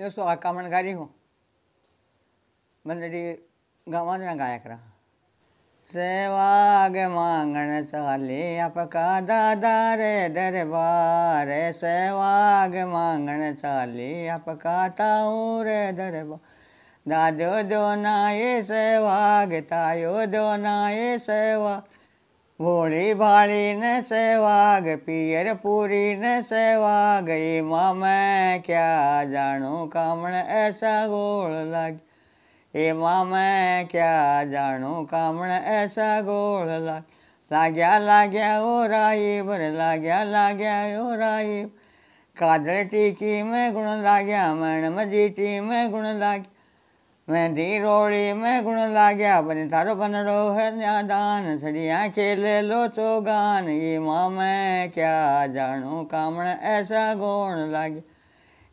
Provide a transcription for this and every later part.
दोस्तों आ कामणकारी हो मंडळी गांवांत गायक राहा सेवाग मांगण चाले आपका दादा रे दरबार सेवाग मांगण चाले आपका ताऊ रे दरबार दादो दो ना नाये सेवाग तायो दो नाये सेवा भोली भाली न सहवाग पियर पूरी न सहवाग माँ मैं क्या जानू कामण ऐसा गोल लाग माँ मैं क्या जानू कामण ऐसा गोल लाग लाग्या लाग्या ओ राई बर लाग्या लाग्या ओ राई कादर टीकी में गुण लाग्या मैण मजीटी में गुण लाग्या मैं रोड़ी में गुण लाग्या बने तारो बनड़ो है न्यादान सड़िया खेल लो तो गान ये माँ मैं क्या जानू कामण ऐसा गोण लागे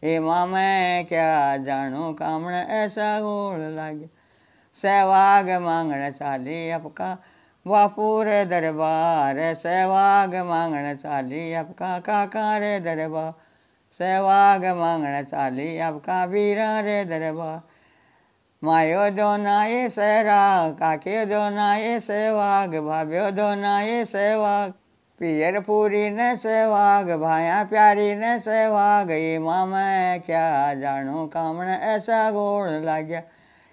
ये माँ मैं क्या जानू कामण ऐसा गोण लागे सहवाग मांगण चाली अपका रे दरबार सहवाग मांगण चाली अपका काका रे दरबार सहवाग मांगण चाली अपका वीरा रे दरबार मायो दोनाए सहराग काके दोनाए सहवाग भाभ्यो दोनाए सहवाग पियर पूरी न सहवाग भाया प्यारी न सहवाग ये मैं क्या जानू कामण ऐसा गोण लाग्या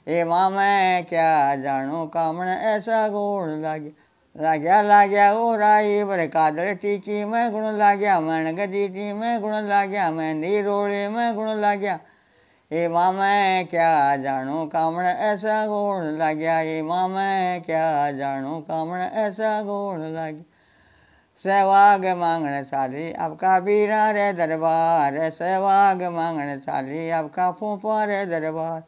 ये मैं क्या जानू कामण ऐसा गोण लाग्या लाग्या लाग्या ओ राई बर कादर टीकी मैं गुण लाग्या मणग दीटी में गुण लाग्या मेहंदी रोड़े में गुण लाग्या એવા क्या जानो कामण ऐसा गोण लग गया એવા મેં क्या जानो कामण ऐसा गोण लग सहवाग मांगण साली आपका बीरा रे दरबार सहवाग मांगण साली आपका फूफा रे दरबार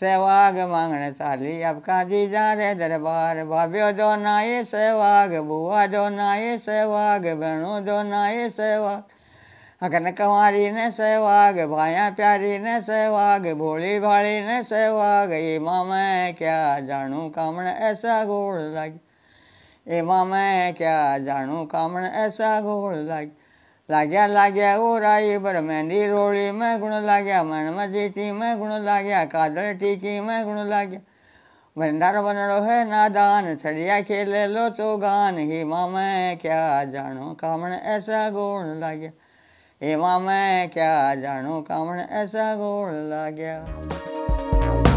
सहवाग मांगण साली आपका जीजा रे दरबार भाव्यो जो नाये सहवाग बुआ जो नाये सहवाग भेणो जो नाये सहवाग अगन कुमारी ने सहवाग भाया प्यारी न सहवाग भोली भाली न सहवाग ये मैं क्या जानू कामण ऐसा गोल लाग ये मैं क्या जानू कामण ऐसा गोल लाग लाग्या लाग्या ओ राई बर मेहंदी रोली मैं गुण लाग्या मन मजीटी में गुण लाग्या कादर टीकी मैं गुण लाग्या भंडार बनड़ो है नादान छड़िया खेले लो तो गान ही मैं क्या जानू कामण ऐसा गोल लाग्या એમાં મેં ક્યાં જાણું કામણ એસા ગોળ લાગ્યા